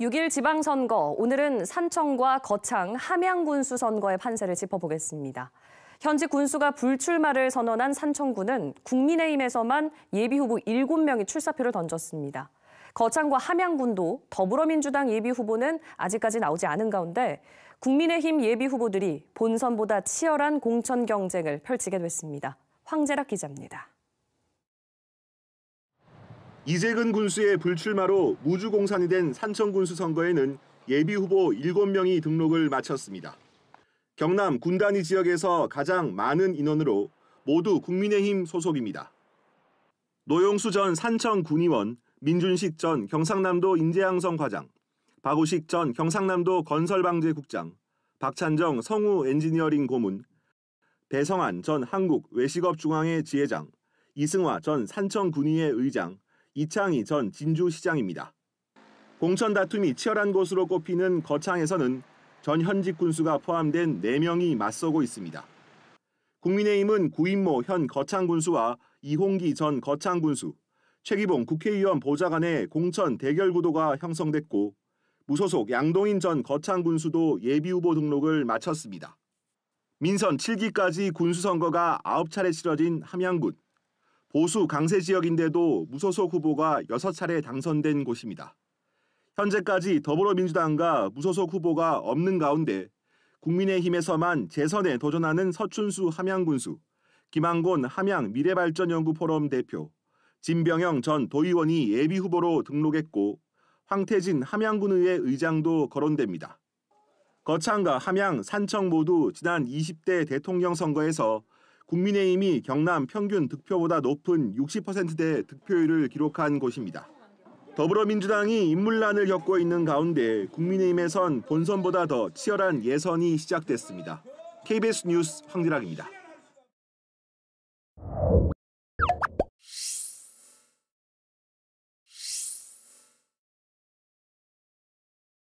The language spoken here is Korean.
6일 지방선거, 오늘은 산청과 거창, 함양군수 선거의 판세를 짚어보겠습니다. 현지 군수가 불출마를 선언한 산청군은 국민의힘에서만 예비후보 7명이 출사표를 던졌습니다. 거창과 함양군도 더불어민주당 예비후보는 아직까지 나오지 않은 가운데 국민의힘 예비후보들이 본선보다 치열한 공천 경쟁을 펼치게 됐습니다. 황재락 기자입니다. 이재근 군수의 불출마로 무주공산이 된산천군수 선거에는 예비후보 7명이 등록을 마쳤습니다. 경남 군단위 지역에서 가장 많은 인원으로 모두 국민의힘 소속입니다. 노용수 전산천 군의원, 민준식 전 경상남도 인재양성 과장, 박우식 전 경상남도 건설방재국장, 박찬정 성우 엔지니어링 고문, 배성한 전 한국 외식업중앙회 지회장, 이승화 전산천군의회 의장, 이창희 전 진주시장입니다. 공천 다툼이 치열한 곳으로 꼽히는 거창에서는 전 현직 군수가 포함된 4명이 맞서고 있습니다. 국민의힘은 구인모 현 거창 군수와 이홍기 전 거창 군수, 최기봉 국회의원 보좌관의 공천 대결 구도가 형성됐고 무소속 양동인 전 거창 군수도 예비후보 등록을 마쳤습니다. 민선 7기까지 군수 선거가 9차례 치러진 함양군. 보수 강세 지역인데도 무소속 후보가 6차례 당선된 곳입니다. 현재까지 더불어민주당과 무소속 후보가 없는 가운데 국민의힘에서만 재선에 도전하는 서춘수 함양군수, 김한곤 함양 미래발전연구포럼 대표, 진병영 전 도의원이 예비후보로 등록했고 황태진 함양군의회 의장도 거론됩니다. 거창과 함양, 산청 모두 지난 20대 대통령 선거에서 국민의힘이 경남 평균 득표보다 높은 60%대 득표율을 기록한 곳입니다. 더불어민주당이 인물난을 겪고 있는 가운데 국민의힘에선 본선보다 더 치열한 예선이 시작됐습니다. KBS 뉴스 황지락입니다.